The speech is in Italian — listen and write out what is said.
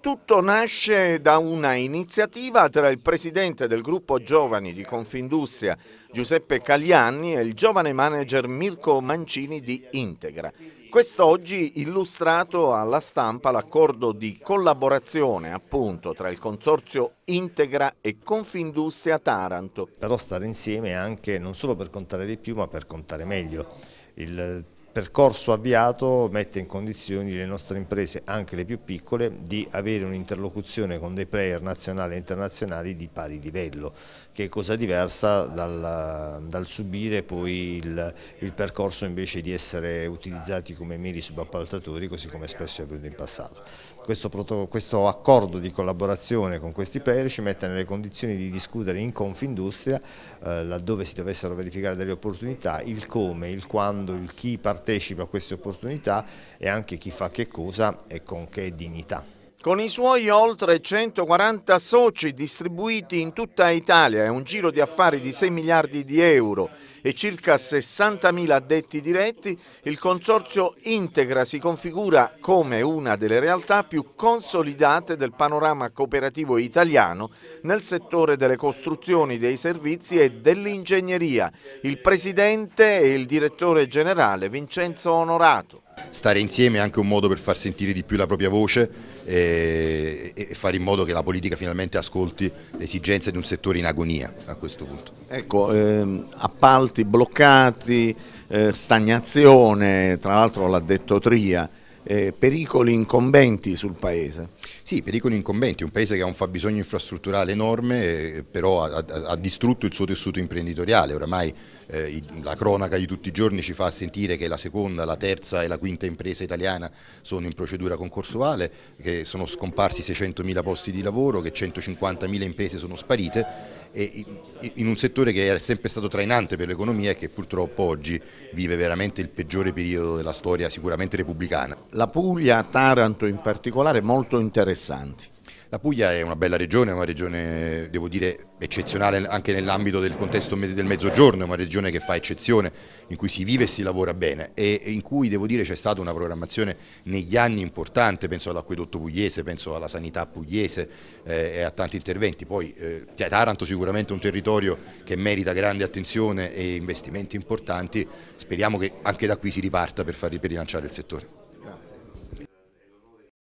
Tutto nasce da una iniziativa tra il presidente del gruppo giovani di Confindustria Giuseppe Cagliani e il giovane manager Mirko Mancini di Integra. Quest'oggi illustrato alla stampa l'accordo di collaborazione appunto tra il consorzio Integra e Confindustria Taranto. Però stare insieme anche non solo per contare di più ma per contare meglio. Il percorso avviato mette in condizioni le nostre imprese, anche le più piccole, di avere un'interlocuzione con dei player nazionali e internazionali di pari livello, che è cosa diversa dal, dal subire poi il, il, percorso invece di essere utilizzati come meri subappaltatori, così come spesso è avvenuto in passato. Questo, questo accordo di collaborazione con questi player ci mette nelle condizioni di discutere in Confindustria, eh, laddove si dovessero verificare delle opportunità, il come, il quando, il chi partecipa partecipa a queste opportunità e anche chi fa che cosa e con che dignità. Con i suoi oltre 140 soci distribuiti in tutta Italia e un giro di affari di 6 miliardi di euro e circa 60.000 addetti diretti, il Consorzio Integra si configura come una delle realtà più consolidate del panorama cooperativo italiano nel settore delle costruzioni, dei servizi e dell'ingegneria. Il Presidente e il Direttore Generale Vincenzo Onorato stare insieme è anche un modo per far sentire di più la propria voce e, e fare in modo che la politica finalmente ascolti le esigenze di un settore in agonia a questo punto. Ecco, ehm, appalti bloccati, eh, stagnazione, tra l'altro l'ha detto Tria, eh, pericoli incombenti sul Paese. Sì, pericoli incombenti, un Paese che ha un fabbisogno infrastrutturale enorme, eh, però ha, ha, distrutto il suo tessuto imprenditoriale, oramai eh, la cronaca di tutti i giorni ci fa sentire che la seconda, la terza e la quinta impresa italiana sono in procedura concorsuale, che sono scomparsi 600.000 posti di lavoro, che 150.000 imprese sono sparite in un settore che era sempre stato trainante per l'economia e che purtroppo oggi vive veramente il peggiore periodo della storia sicuramente repubblicana. La Puglia, Taranto in particolare, molto interessanti. La Puglia è una bella regione, una regione devo dire eccezionale anche nell'ambito del contesto del mezzogiorno, è una regione che fa eccezione, in cui si vive e si lavora bene e in cui devo dire c'è stata una programmazione negli anni importante, penso all'acquedotto pugliese, penso alla sanità pugliese eh, e a tanti interventi. Poi eh, Taranto sicuramente è un territorio che merita grande attenzione e investimenti importanti, speriamo che anche da qui si riparta per far rilanciare il settore.